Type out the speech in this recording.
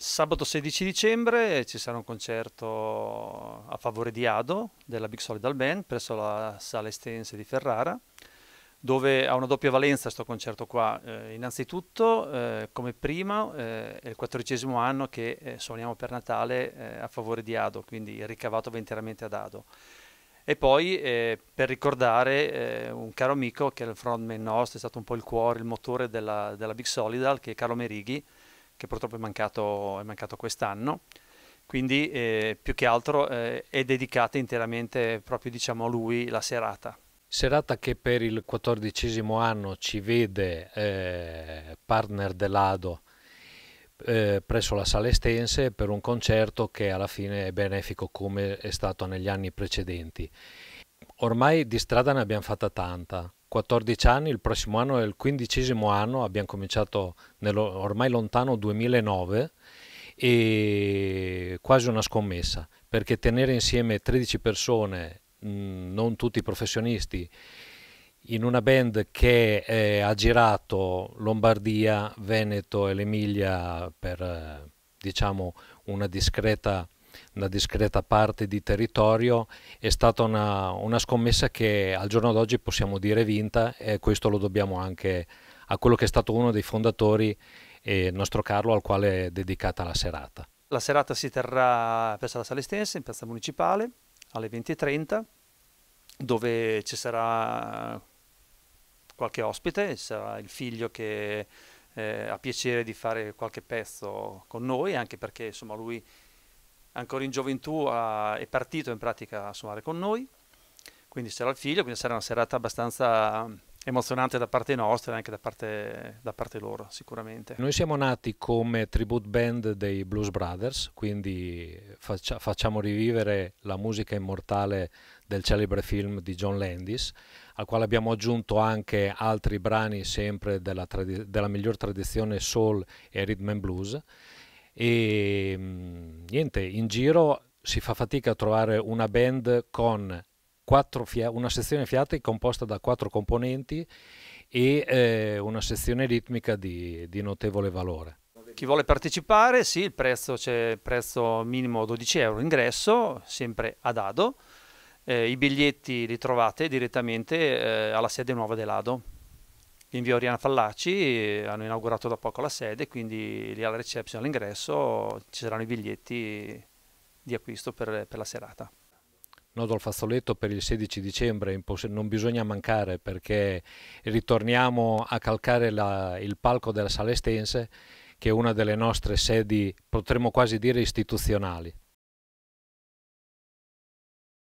Sabato 16 dicembre ci sarà un concerto a favore di Ado della Big Solidal Band presso la Sala Estense di Ferrara dove ha una doppia valenza questo concerto qua. Eh, innanzitutto, eh, come prima, eh, è il quattordicesimo anno che eh, suoniamo per Natale eh, a favore di Ado, quindi il ricavato va interamente ad Ado. E poi eh, per ricordare un caro amico che è il frontman nostro, è stato un po' il cuore, il motore della, della Big Solidal, che è Carlo Merighi, che purtroppo è mancato, mancato quest'anno, quindi eh, più che altro eh, è dedicata interamente proprio diciamo, a lui la serata. Serata che per il quattordicesimo anno ci vede eh, partner dell'Ado eh, presso la Sala Estense per un concerto che alla fine è benefico come è stato negli anni precedenti. Ormai di strada ne abbiamo fatta tanta, 14 anni, il prossimo anno è il quindicesimo anno, abbiamo cominciato ormai lontano 2009 e quasi una scommessa, perché tenere insieme 13 persone, non tutti professionisti, in una band che eh, ha girato Lombardia, Veneto e l'Emilia per eh, diciamo una discreta una discreta parte di territorio, è stata una, una scommessa che al giorno d'oggi possiamo dire vinta e questo lo dobbiamo anche a quello che è stato uno dei fondatori, il eh, nostro Carlo, al quale è dedicata la serata. La serata si terrà presso la Salestense, in piazza municipale, alle 20.30, dove ci sarà qualche ospite, sarà il figlio che eh, ha piacere di fare qualche pezzo con noi, anche perché insomma, lui ancora in gioventù ha, è partito in pratica a suonare con noi, quindi c'era il figlio, quindi sarà una serata abbastanza ehm, emozionante da parte nostra e anche da parte, da parte, loro sicuramente. Noi siamo nati come tribute band dei Blues Brothers, quindi faccia, facciamo rivivere la musica immortale del celebre film di John Landis, al quale abbiamo aggiunto anche altri brani sempre della, della miglior tradizione soul e rhythm and blues e mm, niente, in giro si fa fatica a trovare una band con una sezione fiati composta da quattro componenti e eh, una sezione ritmica di, di, notevole valore. Chi vuole partecipare, sì, il prezzo c'è prezzo minimo 12 euro ingresso, sempre ad Ado. Eh, I biglietti li trovate direttamente eh, alla sede nuova dell'Ado l'invio Oriana Fallaci, eh, hanno inaugurato da poco la sede, quindi lì alla reception all'ingresso ci saranno i biglietti di acquisto per, per la serata. Nodo al fazzoletto per il 16 dicembre, non bisogna mancare perché ritorniamo a calcare la, il palco della Sala Estense, che è una delle nostre sedi, potremmo quasi dire istituzionali.